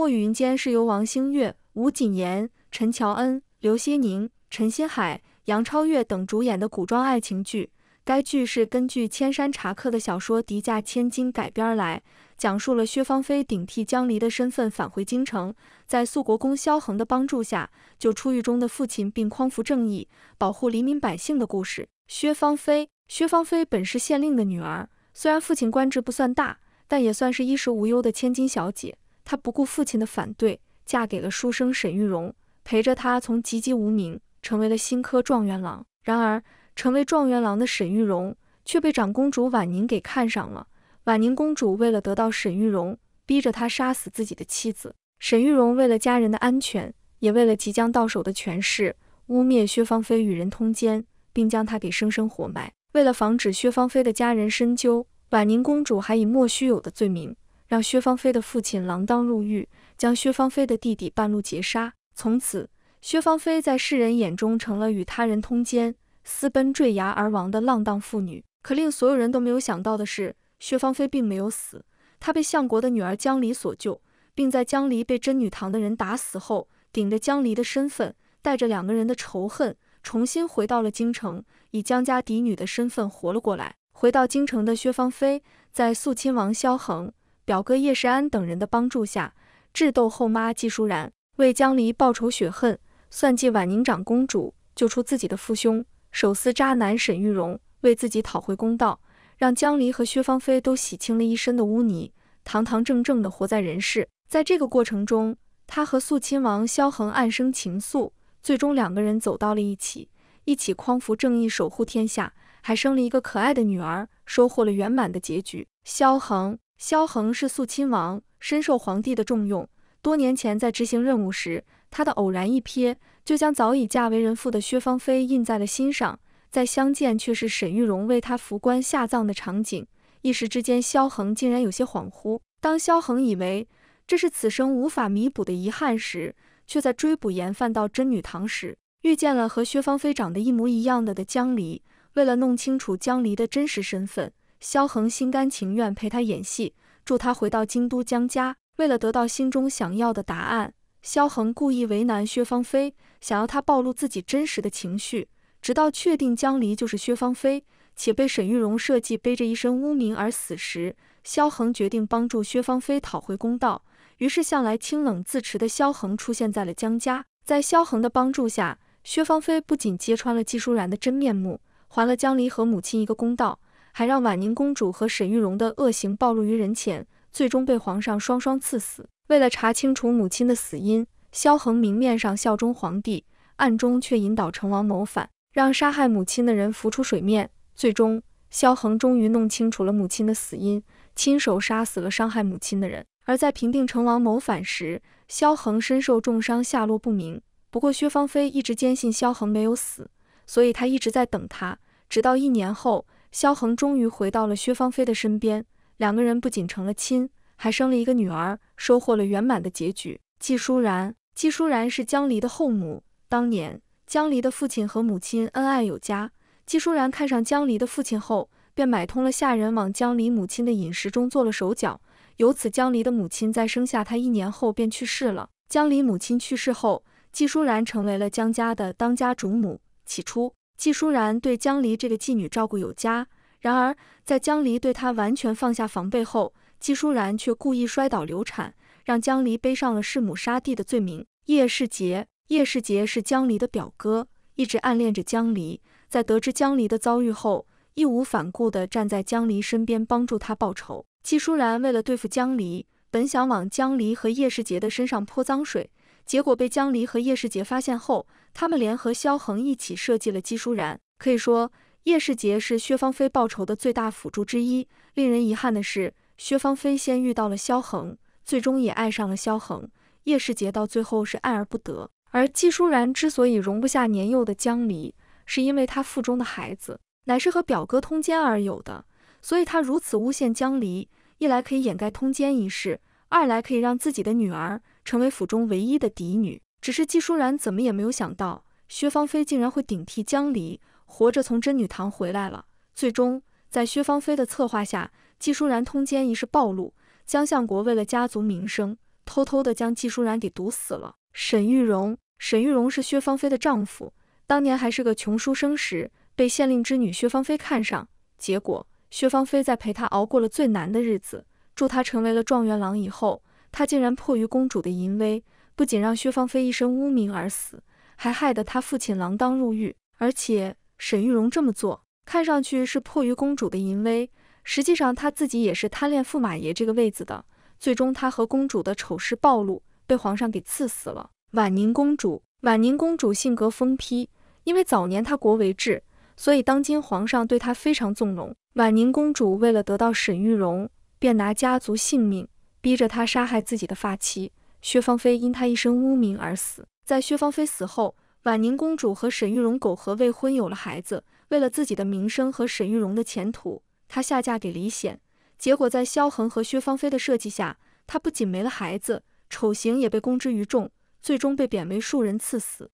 《墨雨云间》是由王星越、吴谨言、陈乔恩、刘些宁、陈星海、杨超越等主演的古装爱情剧。该剧是根据千山茶客的小说《迪迦千金》改编而来，讲述了薛芳菲顶替江离的身份返回京城，在素国公萧衡的帮助下救出狱中的父亲，并匡扶正义、保护黎民百姓的故事。薛芳菲，薛芳菲本是县令的女儿，虽然父亲官职不算大，但也算是衣食无忧的千金小姐。她不顾父亲的反对，嫁给了书生沈玉荣，陪着他从籍籍无名成为了新科状元郎。然而，成为状元郎的沈玉荣却被长公主婉宁给看上了。婉宁公主为了得到沈玉荣，逼着他杀死自己的妻子。沈玉荣为了家人的安全，也为了即将到手的权势，污蔑薛芳菲与人通奸，并将她给生生活埋。为了防止薛芳菲的家人深究，婉宁公主还以莫须有的罪名。让薛芳菲的父亲锒铛入狱，将薛芳菲的弟弟半路劫杀。从此，薛芳菲在世人眼中成了与他人通奸、私奔、坠崖而亡的浪荡妇女。可令所有人都没有想到的是，薛芳菲并没有死，她被相国的女儿江离所救，并在江离被真女堂的人打死后，顶着江离的身份，带着两个人的仇恨，重新回到了京城，以江家嫡女的身份活了过来。回到京城的薛芳菲，在肃亲王萧衡。表哥叶世安等人的帮助下，智斗后妈季舒然，为江离报仇雪恨，算计婉宁长公主，救出自己的父兄，手撕渣男沈玉容，为自己讨回公道，让江离和薛芳菲都洗清了一身的污泥，堂堂正正的活在人世。在这个过程中，他和肃亲王萧恒暗生情愫，最终两个人走到了一起，一起匡扶正义，守护天下，还生了一个可爱的女儿，收获了圆满的结局。萧恒。萧衡是肃亲王，深受皇帝的重用。多年前在执行任务时，他的偶然一瞥就将早已嫁为人妇的薛芳菲印在了心上。再相见却是沈玉容为他扶棺下葬的场景，一时之间，萧衡竟然有些恍惚。当萧衡以为这是此生无法弥补的遗憾时，却在追捕盐范到真女堂时，遇见了和薛芳菲长得一模一样的的江离。为了弄清楚江离的真实身份，萧恒心甘情愿陪他演戏，助他回到京都江家。为了得到心中想要的答案，萧恒故意为难薛芳菲，想要他暴露自己真实的情绪。直到确定江离就是薛芳菲，且被沈玉荣设计背着一身污名而死时，萧恒决定帮助薛芳菲讨回公道。于是，向来清冷自持的萧恒出现在了江家。在萧恒的帮助下，薛芳菲不仅揭穿了季舒然的真面目，还了江离和母亲一个公道。还让婉宁公主和沈玉容的恶行暴露于人前，最终被皇上双双赐死。为了查清楚母亲的死因，萧衡明面上效忠皇帝，暗中却引导成王谋反，让杀害母亲的人浮出水面。最终，萧衡终于弄清楚了母亲的死因，亲手杀死了伤害母亲的人。而在平定成王谋反时，萧衡身受重伤，下落不明。不过，薛芳菲一直坚信萧衡没有死，所以他一直在等他，直到一年后。萧衡终于回到了薛芳菲的身边，两个人不仅成了亲，还生了一个女儿，收获了圆满的结局。季舒然，季舒然是江离的后母。当年江离的父亲和母亲恩爱有加，季舒然看上江离的父亲后，便买通了下人往江离母亲的饮食中做了手脚，由此江离的母亲在生下他一年后便去世了。江离母亲去世后，季舒然成为了江家的当家主母。起初。季舒然对江离这个妓女照顾有加，然而在江离对她完全放下防备后，季舒然却故意摔倒流产，让江离背上了弑母杀弟的罪名。叶世杰，叶世杰是江离的表哥，一直暗恋着江离，在得知江离的遭遇后，义无反顾地站在江离身边，帮助他报仇。季舒然为了对付江离，本想往江离和叶世杰的身上泼脏水，结果被江离和叶世杰发现后。他们联合萧衡一起设计了姬舒然，可以说叶世杰是薛芳菲报仇的最大辅助之一。令人遗憾的是，薛芳菲先遇到了萧衡，最终也爱上了萧衡。叶世杰到最后是爱而不得。而姬舒然之所以容不下年幼的江离，是因为他腹中的孩子乃是和表哥通奸而有的，所以他如此诬陷江离，一来可以掩盖通奸一事，二来可以让自己的女儿成为府中唯一的嫡女。只是季舒然怎么也没有想到，薛芳菲竟然会顶替江离，活着从贞女堂回来了。最终，在薛芳菲的策划下，季舒然通奸一事暴露。江相国为了家族名声，偷偷的将季舒然给毒死了。沈玉荣，沈玉荣是薛芳菲的丈夫，当年还是个穷书生时，被县令之女薛芳菲看上。结果，薛芳菲在陪他熬过了最难的日子，助他成为了状元郎以后，他竟然迫于公主的淫威。不仅让薛芳菲一身污名而死，还害得她父亲锒铛入狱。而且沈玉荣这么做，看上去是迫于公主的淫威，实际上他自己也是贪恋驸马爷这个位子的。最终，他和公主的丑事暴露，被皇上给赐死了。婉宁公主，婉宁公主性格疯批，因为早年她国为质，所以当今皇上对她非常纵容。婉宁公主为了得到沈玉荣，便拿家族性命逼着她杀害自己的发妻。薛芳菲因她一身污名而死。在薛芳菲死后，婉宁公主和沈玉容苟合未婚有了孩子。为了自己的名声和沈玉容的前途，她下嫁给李显。结果在萧衡和薛芳菲的设计下，她不仅没了孩子，丑行也被公之于众，最终被贬为庶人赐死。